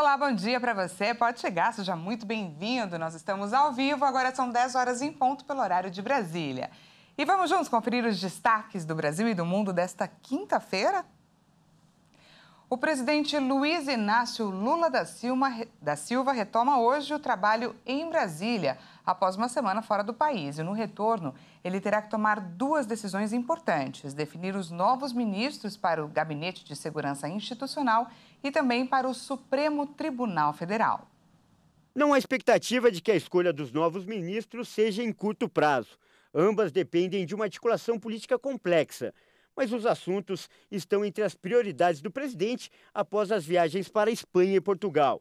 Olá, bom dia para você. Pode chegar, seja muito bem-vindo. Nós estamos ao vivo, agora são 10 horas em ponto pelo horário de Brasília. E vamos juntos conferir os destaques do Brasil e do mundo desta quinta-feira? O presidente Luiz Inácio Lula da Silva, da Silva retoma hoje o trabalho em Brasília após uma semana fora do país. E no retorno, ele terá que tomar duas decisões importantes: definir os novos ministros para o Gabinete de Segurança Institucional e também para o Supremo Tribunal Federal. Não há expectativa de que a escolha dos novos ministros seja em curto prazo. Ambas dependem de uma articulação política complexa. Mas os assuntos estão entre as prioridades do presidente após as viagens para Espanha e Portugal.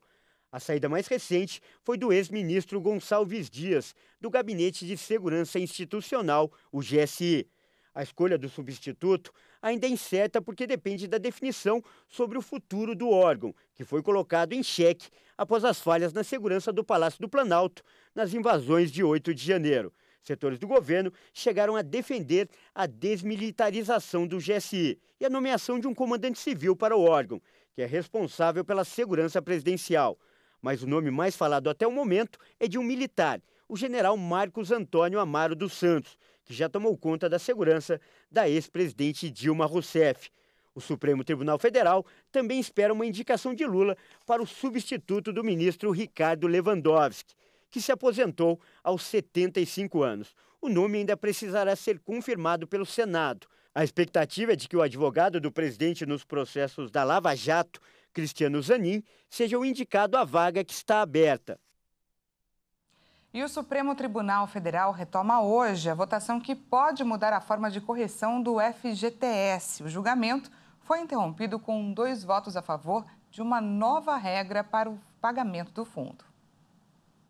A saída mais recente foi do ex-ministro Gonçalves Dias, do Gabinete de Segurança Institucional, o GSI. A escolha do substituto ainda é incerta porque depende da definição sobre o futuro do órgão, que foi colocado em xeque após as falhas na segurança do Palácio do Planalto nas invasões de 8 de janeiro. Setores do governo chegaram a defender a desmilitarização do GSI e a nomeação de um comandante civil para o órgão, que é responsável pela segurança presidencial mas o nome mais falado até o momento é de um militar, o general Marcos Antônio Amaro dos Santos, que já tomou conta da segurança da ex-presidente Dilma Rousseff. O Supremo Tribunal Federal também espera uma indicação de Lula para o substituto do ministro Ricardo Lewandowski, que se aposentou aos 75 anos. O nome ainda precisará ser confirmado pelo Senado. A expectativa é de que o advogado do presidente nos processos da Lava Jato Cristiano Zanin sejam indicados à vaga que está aberta. E o Supremo Tribunal Federal retoma hoje a votação que pode mudar a forma de correção do FGTS. O julgamento foi interrompido com dois votos a favor de uma nova regra para o pagamento do fundo.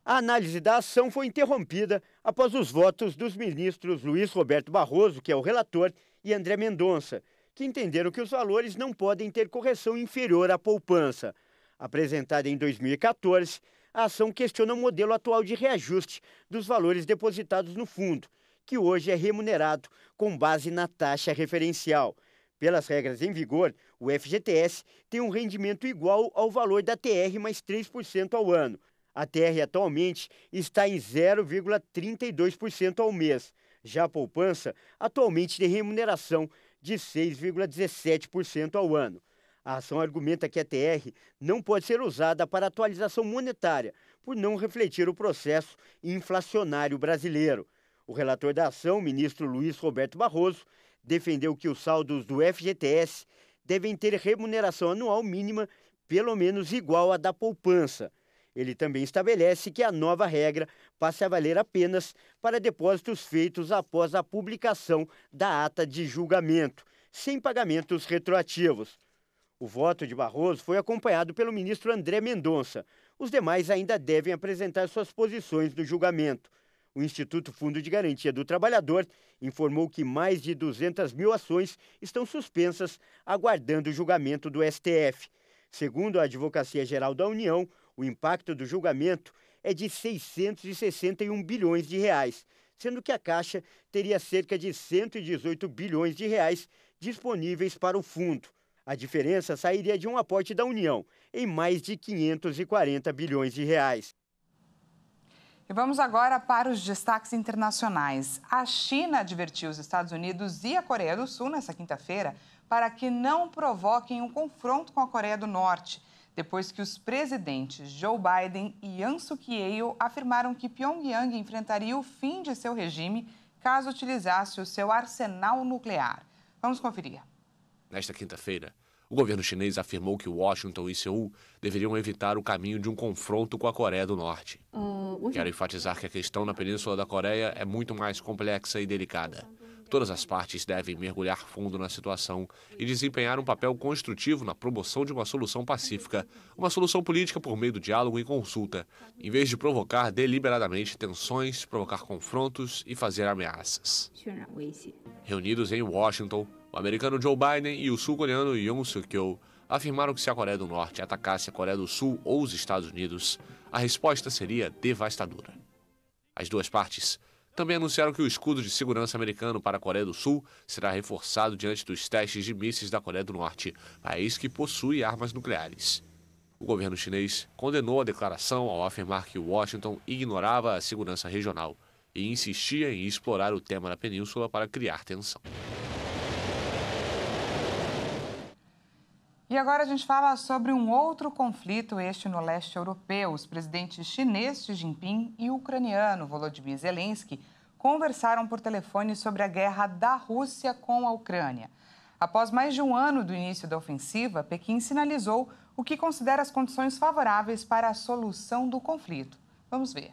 A análise da ação foi interrompida após os votos dos ministros Luiz Roberto Barroso, que é o relator, e André Mendonça, que entenderam que os valores não podem ter correção inferior à poupança. Apresentada em 2014, a ação questiona o modelo atual de reajuste dos valores depositados no fundo, que hoje é remunerado com base na taxa referencial. Pelas regras em vigor, o FGTS tem um rendimento igual ao valor da TR mais 3% ao ano. A TR atualmente está em 0,32% ao mês. Já a poupança atualmente tem remuneração de 6,17% ao ano. A ação argumenta que a TR não pode ser usada para atualização monetária, por não refletir o processo inflacionário brasileiro. O relator da ação, ministro Luiz Roberto Barroso, defendeu que os saldos do FGTS devem ter remuneração anual mínima pelo menos igual à da poupança. Ele também estabelece que a nova regra passe a valer apenas para depósitos feitos após a publicação da ata de julgamento, sem pagamentos retroativos. O voto de Barroso foi acompanhado pelo ministro André Mendonça. Os demais ainda devem apresentar suas posições no julgamento. O Instituto Fundo de Garantia do Trabalhador informou que mais de 200 mil ações estão suspensas, aguardando o julgamento do STF. Segundo a Advocacia Geral da União, o impacto do julgamento é de 661 bilhões de reais, sendo que a Caixa teria cerca de 118 bilhões de reais disponíveis para o fundo. A diferença sairia de um aporte da União, em mais de 540 bilhões de reais. E vamos agora para os destaques internacionais. A China advertiu os Estados Unidos e a Coreia do Sul nesta quinta-feira para que não provoquem um confronto com a Coreia do Norte depois que os presidentes Joe Biden e Yang Suk-yeol afirmaram que Pyongyang enfrentaria o fim de seu regime caso utilizasse o seu arsenal nuclear. Vamos conferir. Nesta quinta-feira, o governo chinês afirmou que Washington e Seul deveriam evitar o caminho de um confronto com a Coreia do Norte. Hum, Quero enfatizar que a questão na Península da Coreia é muito mais complexa e delicada. Todas as partes devem mergulhar fundo na situação e desempenhar um papel construtivo na promoção de uma solução pacífica, uma solução política por meio do diálogo e consulta, em vez de provocar deliberadamente tensões, provocar confrontos e fazer ameaças. Reunidos em Washington, o americano Joe Biden e o sul-coreano Yoon Suk-yeol afirmaram que se a Coreia do Norte atacasse a Coreia do Sul ou os Estados Unidos, a resposta seria devastadora. As duas partes também anunciaram que o escudo de segurança americano para a Coreia do Sul será reforçado diante dos testes de mísseis da Coreia do Norte, país que possui armas nucleares. O governo chinês condenou a declaração ao afirmar que Washington ignorava a segurança regional e insistia em explorar o tema da península para criar tensão. agora a gente fala sobre um outro conflito, este no leste europeu. Os presidentes chinês Xi Jinping e ucraniano Volodymyr Zelensky conversaram por telefone sobre a guerra da Rússia com a Ucrânia. Após mais de um ano do início da ofensiva, Pequim sinalizou o que considera as condições favoráveis para a solução do conflito. Vamos ver.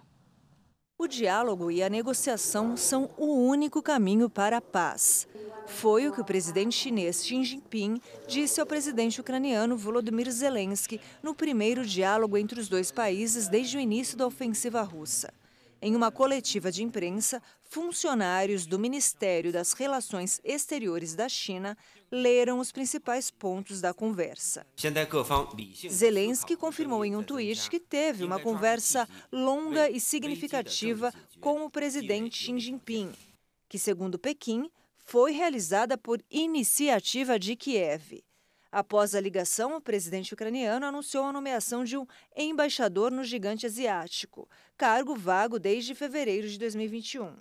O diálogo e a negociação são o único caminho para a paz. Foi o que o presidente chinês Xi Jinping disse ao presidente ucraniano Volodymyr Zelensky no primeiro diálogo entre os dois países desde o início da ofensiva russa. Em uma coletiva de imprensa, funcionários do Ministério das Relações Exteriores da China leram os principais pontos da conversa. Zelensky confirmou em um tweet que teve uma conversa longa e significativa com o presidente Xi Jinping, que, segundo Pequim, foi realizada por iniciativa de Kiev. Após a ligação, o presidente ucraniano anunciou a nomeação de um embaixador no gigante asiático, cargo vago desde fevereiro de 2021.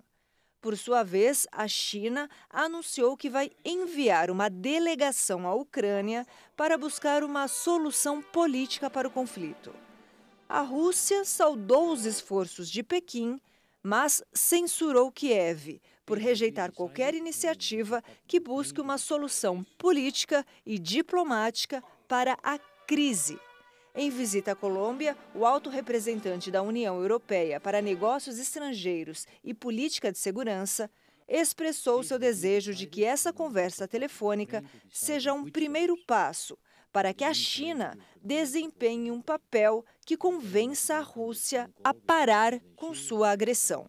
Por sua vez, a China anunciou que vai enviar uma delegação à Ucrânia para buscar uma solução política para o conflito. A Rússia saudou os esforços de Pequim, mas censurou Kiev por rejeitar qualquer iniciativa que busque uma solução política e diplomática para a crise. Em visita à Colômbia, o alto representante da União Europeia para Negócios Estrangeiros e Política de Segurança expressou seu desejo de que essa conversa telefônica seja um primeiro passo para que a China desempenhe um papel que convença a Rússia a parar com sua agressão.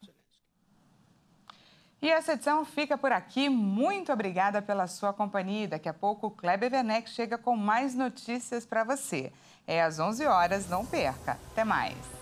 E essa edição fica por aqui. Muito obrigada pela sua companhia. Daqui a pouco, o Kleber Werneck chega com mais notícias para você. É às 11 horas, não perca. Até mais.